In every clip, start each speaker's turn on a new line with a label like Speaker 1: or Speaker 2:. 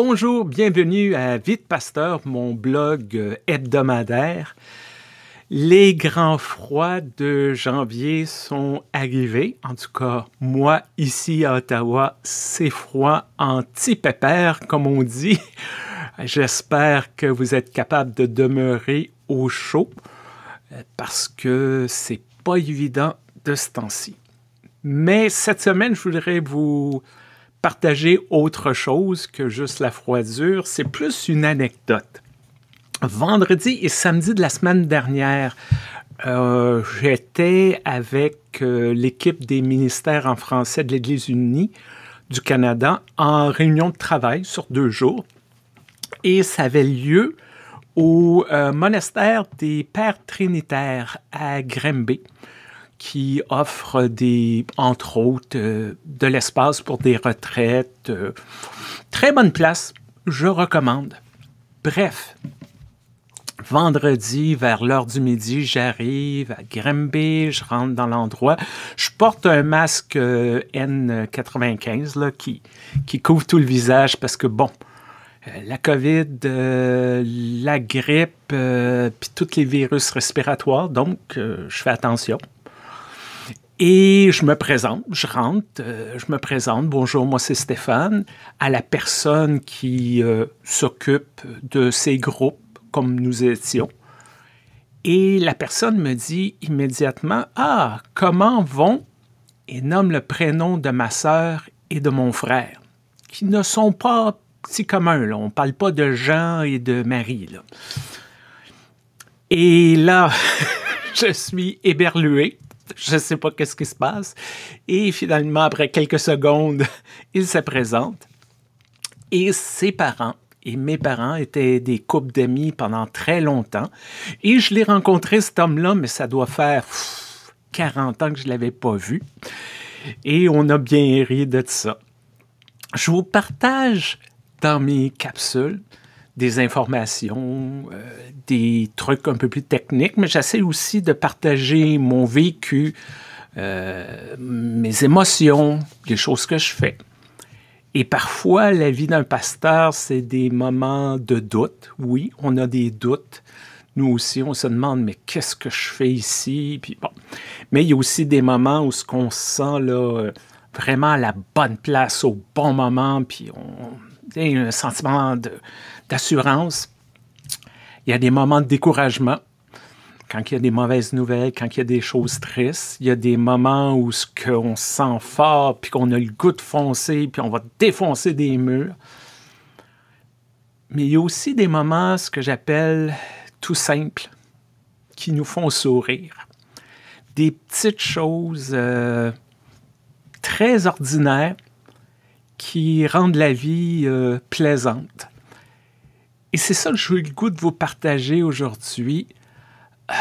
Speaker 1: Bonjour, bienvenue à Vite Pasteur, mon blog euh, hebdomadaire. Les grands froids de janvier sont arrivés. En tout cas, moi, ici à Ottawa, c'est froid en anti-pépère, comme on dit. J'espère que vous êtes capable de demeurer au chaud euh, parce que c'est pas évident de ce temps-ci. Mais cette semaine, je voudrais vous partager autre chose que juste la froidure, c'est plus une anecdote. Vendredi et samedi de la semaine dernière, euh, j'étais avec euh, l'équipe des ministères en français de l'Église unie du Canada en réunion de travail sur deux jours. Et ça avait lieu au euh, monastère des Pères Trinitaires à Grimby qui offre des, entre autres, euh, de l'espace pour des retraites. Euh, très bonne place, je recommande. Bref, vendredi, vers l'heure du midi, j'arrive à Grimby, je rentre dans l'endroit. Je porte un masque euh, N95 là, qui, qui couvre tout le visage parce que, bon, la COVID, la grippe, puis tous les virus respiratoires, donc je fais attention. Et je me présente, je rentre, euh, je me présente, bonjour, moi c'est Stéphane, à la personne qui euh, s'occupe de ces groupes comme nous étions. Et la personne me dit immédiatement, ah, comment vont, et nomme le prénom de ma sœur et de mon frère, qui ne sont pas si communs, là. on ne parle pas de Jean et de Marie. Et là, je suis éberlué je ne sais pas qu'est-ce qui se passe. Et finalement, après quelques secondes, il se présente. Et ses parents et mes parents étaient des couples d'amis pendant très longtemps. Et je l'ai rencontré, cet homme-là, mais ça doit faire 40 ans que je ne l'avais pas vu. Et on a bien ri de ça. Je vous partage dans mes capsules des informations, euh, des trucs un peu plus techniques, mais j'essaie aussi de partager mon vécu, euh, mes émotions, les choses que je fais. Et parfois, la vie d'un pasteur, c'est des moments de doute. Oui, on a des doutes. Nous aussi, on se demande, mais qu'est-ce que je fais ici? Puis bon. Mais il y a aussi des moments où ce qu'on sent là, euh, vraiment à la bonne place, au bon moment, puis on, un sentiment d'assurance. Il y a des moments de découragement quand il y a des mauvaises nouvelles, quand il y a des choses tristes, il y a des moments où ce qu'on se sent fort, puis qu'on a le goût de foncer, puis on va défoncer des murs. Mais il y a aussi des moments, ce que j'appelle tout simple, qui nous font sourire. Des petites choses euh, très ordinaires qui rendent la vie euh, plaisante. Et c'est ça que je voulais le goût de vous partager aujourd'hui. Euh,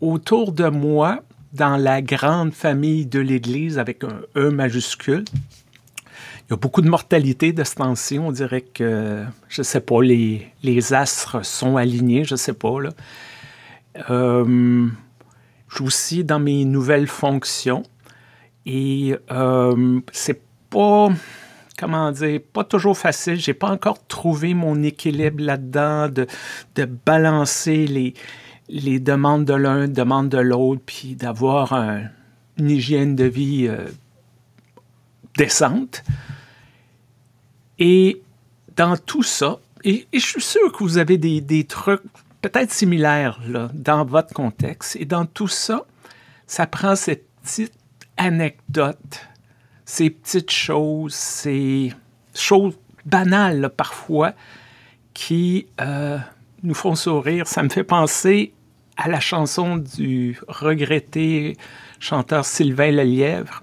Speaker 1: autour de moi, dans la grande famille de l'Église avec un E majuscule, il y a beaucoup de mortalité de ce temps-ci. On dirait que, je ne sais pas, les, les, astres sont alignés, je ne sais pas. Là. Euh, je suis aussi dans mes nouvelles fonctions. Et euh, c'est pas comment dire, pas toujours facile. J'ai pas encore trouvé mon équilibre là-dedans de, balancer les, demandes de l'un, demandes de l'autre, puis d'avoir une hygiène de vie euh, décente. Et dans tout ça, et, je suis sûr que vous avez des, trucs peut-être similaires dans votre contexte, et dans tout ça, ça prend cette petite anecdote ces petites choses, ces choses banales parfois qui euh, nous font sourire. Ça me fait penser à la chanson du regretté chanteur Sylvain Lelièvre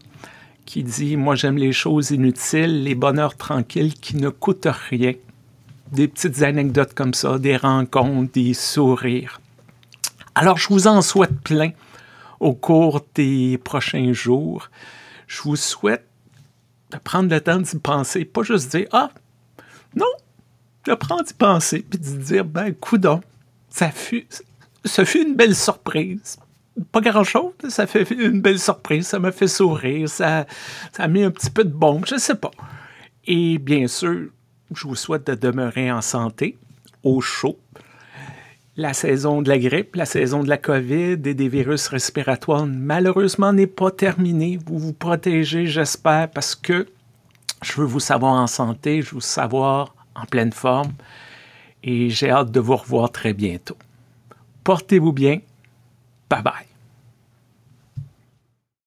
Speaker 1: qui dit Moi j'aime les choses inutiles, les bonheurs tranquilles qui ne coûtent rien. Des petites anecdotes comme ça, des rencontres, des sourires. Alors je vous en souhaite plein au cours des prochains jours. Je vous souhaite de prendre le temps d'y penser, pas juste dire Ah, non, de prendre d'y penser, puis de dire Ben, coudon, ça fut, ça fut une belle surprise. Pas grand-chose, ça fait une belle surprise, ça m'a fait sourire, ça, ça a mis un petit peu de bombe, je sais pas. Et bien sûr, je vous souhaite de demeurer en santé, au chaud, la saison de la grippe, la saison de la COVID et des virus respiratoires, malheureusement, n'est pas terminée. Vous vous protégez, j'espère, parce que je veux vous savoir en santé, je veux vous savoir en pleine forme et j'ai hâte de vous revoir très bientôt. Portez-vous bien. Bye bye.